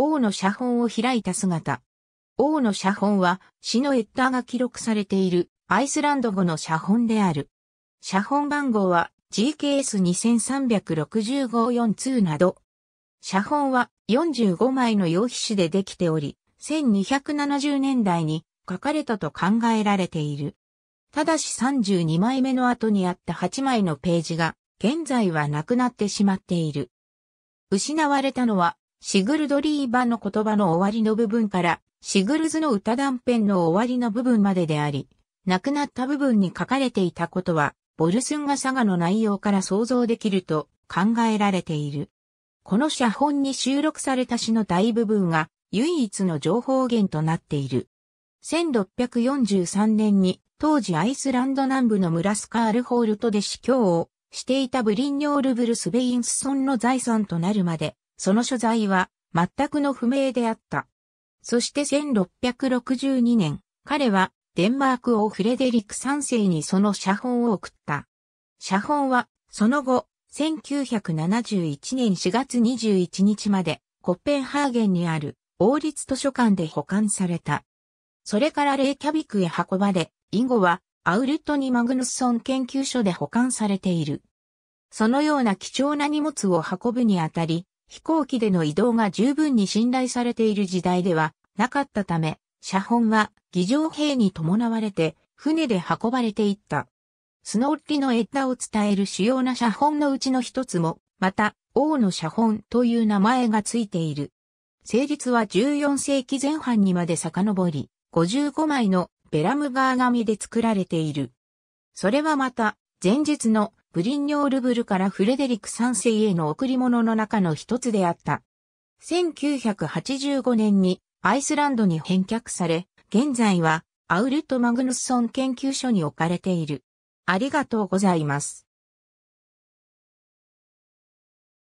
王の写本を開いた姿。王の写本は、詩のエッターが記録されている、アイスランド語の写本である。写本番号は、GKS2365-4 通など。写本は、45枚の用皮紙でできており、1270年代に書かれたと考えられている。ただし32枚目の後にあった8枚のページが、現在はなくなってしまっている。失われたのは、シグルドリーバの言葉の終わりの部分から、シグルズの歌断片の終わりの部分までであり、亡くなった部分に書かれていたことは、ボルスンガサガの内容から想像できると考えられている。この写本に収録された詩の大部分が唯一の情報源となっている。1643年に当時アイスランド南部のムラスカールホールトで司教をしていたブリンニョールブルスベインスソンの財産となるまでその所在は全くの不明であった。そして1662年、彼はデンマーク王フレデリック3世にその写本を送った。写本は、その後、1971年4月21日まで、コッペンハーゲンにある王立図書館で保管された。それからレイキャビクへ運ばれ、以後はアウルトニ・マグヌスソン研究所で保管されている。そのような貴重な荷物を運ぶにあたり、飛行機での移動が十分に信頼されている時代ではなかったため、写本は儀仗兵に伴われて船で運ばれていった。スノッリの枝を伝える主要な写本のうちの一つも、また、王の写本という名前がついている。成立は14世紀前半にまで遡り、55枚のベラムガー紙で作られている。それはまた、前日のブリンニョールブルからフレデリック3世への贈り物の中の一つであった。1985年にアイスランドに返却され、現在はアウルト・マグヌスソン研究所に置かれている。ありがとうございます。